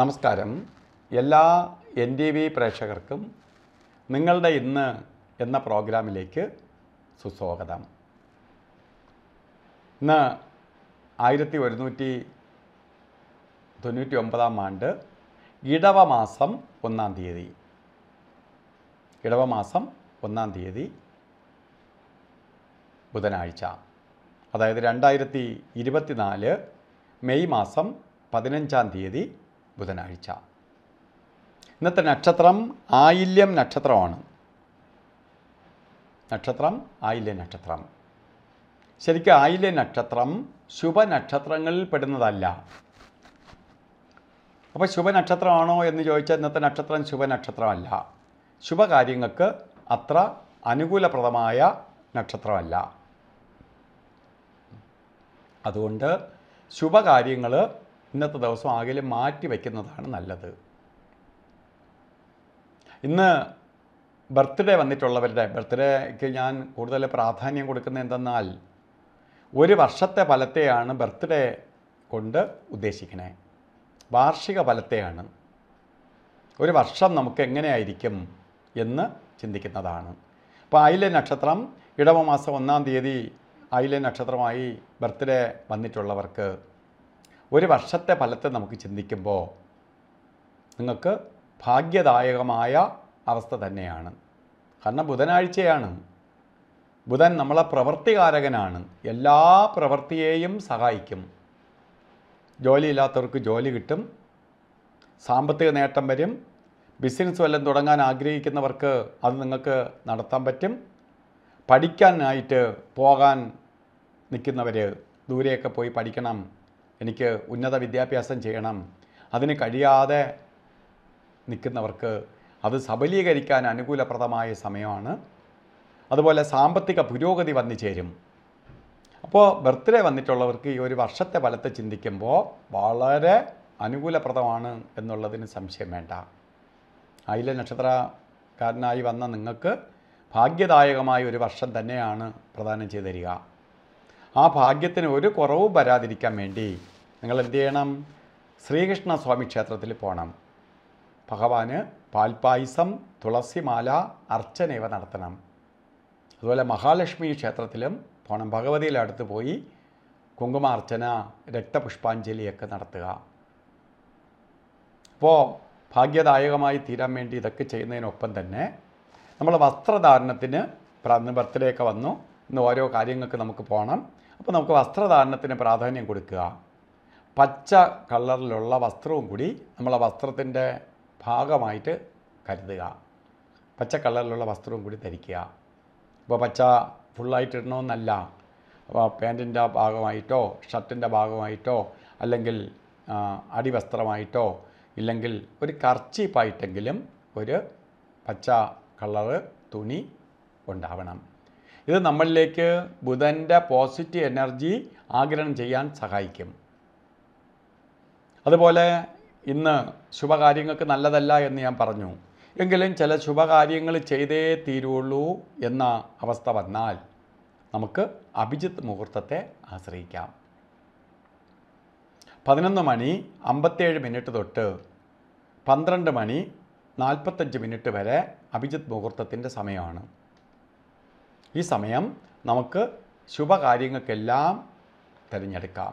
നമസ്കാരം എല്ലാ N T V പ്രേക്ഷകർക്കും നിങ്ങളുടെ ഇന്ന് എന്ന പ്രോഗ്രാമിലേക്ക് സുസ്വാഗതം ഇന്ന് ആയിരത്തി ഒരുന്നൂറ്റി തൊണ്ണൂറ്റി ഒമ്പതാം ആണ്ട് ഇടവമാസം ഒന്നാം തീയതി ഇടവമാസം ഒന്നാം തീയതി ബുധനാഴ്ച അതായത് രണ്ടായിരത്തി ഇരുപത്തിനാല് മെയ് മാസം പതിനഞ്ചാം തീയതി ബുധനാഴ്ച ഇന്നത്തെ നക്ഷത്രം ആയില്യം നക്ഷത്രമാണ് നക്ഷത്രം ആയില്യ നക്ഷത്രം ശരിക്കും ആയില്യ നക്ഷത്രം ശുഭനക്ഷത്രങ്ങളിൽ പെടുന്നതല്ല അപ്പോൾ ശുഭനക്ഷത്രമാണോ എന്ന് ചോദിച്ചാൽ ഇന്നത്തെ നക്ഷത്രം ശുഭനക്ഷത്രമല്ല ശുഭകാര്യങ്ങൾക്ക് അത്ര അനുകൂലപ്രദമായ നക്ഷത്രമല്ല അതുകൊണ്ട് ശുഭകാര്യങ്ങൾ ഇന്നത്തെ ദിവസം ആകെയും മാറ്റി വയ്ക്കുന്നതാണ് നല്ലത് ഇന്ന് ബർത്ത്ഡേ വന്നിട്ടുള്ളവരുടെ ബർത്ത്ഡേക്ക് ഞാൻ കൂടുതൽ പ്രാധാന്യം കൊടുക്കുന്നത് എന്തെന്നാൽ ഒരു വർഷത്തെ ഫലത്തെയാണ് ബർത്ത്ഡേ കൊണ്ട് ഉദ്ദേശിക്കണേ വാർഷിക ഫലത്തെയാണ് ഒരു വർഷം നമുക്ക് എങ്ങനെയായിരിക്കും എന്ന് ചിന്തിക്കുന്നതാണ് അപ്പോൾ ആയിലെ നക്ഷത്രം ഇടവമാസം ഒന്നാം തീയതി ആയിലെ നക്ഷത്രമായി ബർത്ത്ഡേ വന്നിട്ടുള്ളവർക്ക് ഒരു വർഷത്തെ ഫലത്തെ നമുക്ക് ചിന്തിക്കുമ്പോൾ നിങ്ങൾക്ക് ഭാഗ്യദായകമായ അവസ്ഥ തന്നെയാണ് കാരണം ബുധനാഴ്ചയാണ് ബുധൻ നമ്മളെ പ്രവൃത്തികാരകനാണ് എല്ലാ പ്രവൃത്തിയെയും സഹായിക്കും ജോലിയില്ലാത്തവർക്ക് ജോലി കിട്ടും സാമ്പത്തിക നേട്ടം വരും ബിസിനസ് വല്ലതും തുടങ്ങാൻ ആഗ്രഹിക്കുന്നവർക്ക് അത് നിങ്ങൾക്ക് നടത്താൻ പറ്റും പഠിക്കാനായിട്ട് പോകാൻ നിൽക്കുന്നവർ ദൂരെയൊക്കെ പോയി പഠിക്കണം എനിക്ക് ഉന്നത വിദ്യാഭ്യാസം ചെയ്യണം അതിന് കഴിയാതെ നിൽക്കുന്നവർക്ക് അത് സബലീകരിക്കാൻ അനുകൂലപ്രദമായ സമയമാണ് അതുപോലെ സാമ്പത്തിക പുരോഗതി വന്നു ചേരും അപ്പോൾ ബർത്ത്ഡേ വന്നിട്ടുള്ളവർക്ക് ഈ ഒരു വർഷത്തെ ഫലത്തെ ചിന്തിക്കുമ്പോൾ വളരെ അനുകൂലപ്രദമാണ് എന്നുള്ളതിന് സംശയം വേണ്ട അയില നക്ഷത്രക്കാരനായി വന്ന നിങ്ങൾക്ക് ഭാഗ്യദായകമായ ഒരു വർഷം തന്നെയാണ് പ്രദാനം ചെയ്തു തരിക ആ ഭാഗ്യത്തിന് ഒരു കുറവും വരാതിരിക്കാൻ വേണ്ടി നിങ്ങൾ എന്ത് ചെയ്യണം ശ്രീകൃഷ്ണസ്വാമി ക്ഷേത്രത്തിൽ പോകണം ഭഗവാന് പാൽപ്പായസം തുളസിമാല അർച്ചനയവ നടത്തണം അതുപോലെ മഹാലക്ഷ്മി ക്ഷേത്രത്തിലും പോകണം ഭഗവതിയുടെ അടുത്ത് പോയി കുങ്കുമാർച്ചന രക്തപുഷ്പാഞ്ജലിയൊക്കെ നടത്തുക അപ്പോൾ ഭാഗ്യദായകമായി തീരാൻ വേണ്ടി ഇതൊക്കെ ചെയ്യുന്നതിനൊപ്പം തന്നെ നമ്മൾ വസ്ത്രധാരണത്തിന് പ്രാധാന്യം ബർത്ത്ഡേ ഒക്കെ വന്നു ഇന്ന് ഓരോ കാര്യങ്ങൾക്ക് നമുക്ക് പോകണം അപ്പോൾ നമുക്ക് വസ്ത്രധാരണത്തിന് പ്രാധാന്യം കൊടുക്കുക പച്ച കളറിലുള്ള വസ്ത്രവും കൂടി നമ്മളെ വസ്ത്രത്തിൻ്റെ ഭാഗമായിട്ട് കരുതുക പച്ച കളറിലുള്ള വസ്ത്രവും കൂടി ധരിക്കുക ഇപ്പോൾ പച്ച ഫുള്ളായിട്ട് ഇടണമെന്നല്ല പാൻറ്റിൻ്റെ ഭാഗമായിട്ടോ ഷർട്ടിൻ്റെ ഭാഗമായിട്ടോ അല്ലെങ്കിൽ അടിവസ്ത്രമായിട്ടോ ഇല്ലെങ്കിൽ ഒരു കർച്ചീപ്പായിട്ടെങ്കിലും ഒരു പച്ച കളറ് തുണി ഉണ്ടാവണം ഇത് നമ്മളിലേക്ക് ബുധൻ്റെ പോസിറ്റീവ് എനർജി ആഗ്രഹം ചെയ്യാൻ സഹായിക്കും അതുപോലെ ഇന്ന് ശുഭകാര്യങ്ങൾക്ക് നല്ലതല്ല എന്ന് ഞാൻ പറഞ്ഞു എങ്കിലും ചില ശുഭകാര്യങ്ങൾ ചെയ്തേ തീരുള്ളൂ എന്ന അവസ്ഥ വന്നാൽ നമുക്ക് അഭിജിത്ത് മുഹൂർത്തത്തെ ആശ്രയിക്കാം പതിനൊന്ന് മണി അമ്പത്തേഴ് മിനിറ്റ് തൊട്ട് പന്ത്രണ്ട് മണി നാൽപ്പത്തഞ്ച് മിനിറ്റ് വരെ അഭിജിത്ത് മുഹൂർത്തത്തിൻ്റെ സമയമാണ് ഈ സമയം നമുക്ക് ശുഭകാര്യങ്ങൾക്കെല്ലാം തിരഞ്ഞെടുക്കാം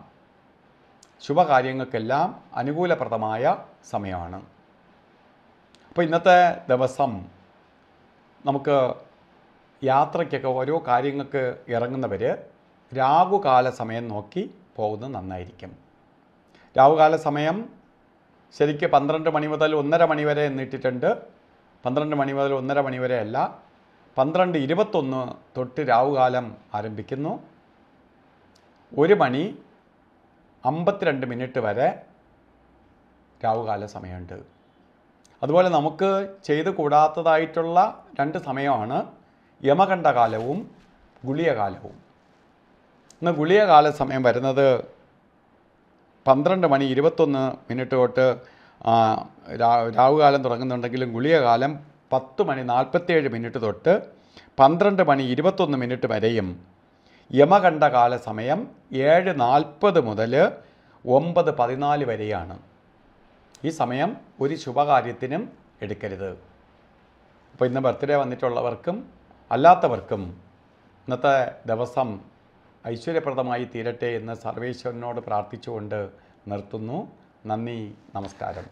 ശുഭകാര്യങ്ങൾക്കെല്ലാം അനുകൂലപ്രദമായ സമയമാണ് അപ്പോൾ ഇന്നത്തെ ദിവസം നമുക്ക് യാത്രയ്ക്കൊക്കെ ഓരോ കാര്യങ്ങൾക്ക് ഇറങ്ങുന്നവർ രാഹുകാല സമയം നോക്കി പോകുന്നത് നന്നായിരിക്കും രാഹുകാല സമയം ശരിക്ക് പന്ത്രണ്ട് മണി മുതൽ ഒന്നര മണി വരെ നീട്ടിട്ടുണ്ട് പന്ത്രണ്ട് മണി മുതൽ ഒന്നര മണി വരെ അല്ല പന്ത്രണ്ട് ഇരുപത്തൊന്ന് തൊട്ട് രാഹുകാലം ആരംഭിക്കുന്നു ഒരു മണി അമ്പത്തിരണ്ട് മിനിറ്റ് വരെ രാവുകാല സമയമുണ്ട് അതുപോലെ നമുക്ക് ചെയ്ത് കൂടാത്തതായിട്ടുള്ള രണ്ട് സമയമാണ് യമകണ്ഠകാലവും ഗുളിയകാലവും ഇന്ന് ഗുളിയകാല സമയം വരുന്നത് പന്ത്രണ്ട് മണി ഇരുപത്തൊന്ന് മിനിറ്റ് തൊട്ട് രാവുകാലം തുടങ്ങുന്നുണ്ടെങ്കിലും ഗുളിയകാലം പത്ത് മണി നാൽപ്പത്തേഴ് മിനിറ്റ് തൊട്ട് പന്ത്രണ്ട് മണി ഇരുപത്തൊന്ന് മിനിറ്റ് വരെയും യമകണ്ഠകാല സമയം ഏഴ് നാൽപ്പത് മുതൽ ഒമ്പത് പതിനാല് വരെയാണ് ഈ സമയം ഒരു ശുഭകാര്യത്തിനും എടുക്കരുത് അപ്പോൾ ഇന്ന് ബർത്ത്ഡേ വന്നിട്ടുള്ളവർക്കും അല്ലാത്തവർക്കും ഇന്നത്തെ ദിവസം ഐശ്വര്യപ്രദമായി തീരട്ടെ എന്ന് സർവേശ്വരനോട് പ്രാർത്ഥിച്ചുകൊണ്ട് നിർത്തുന്നു നന്ദി നമസ്കാരം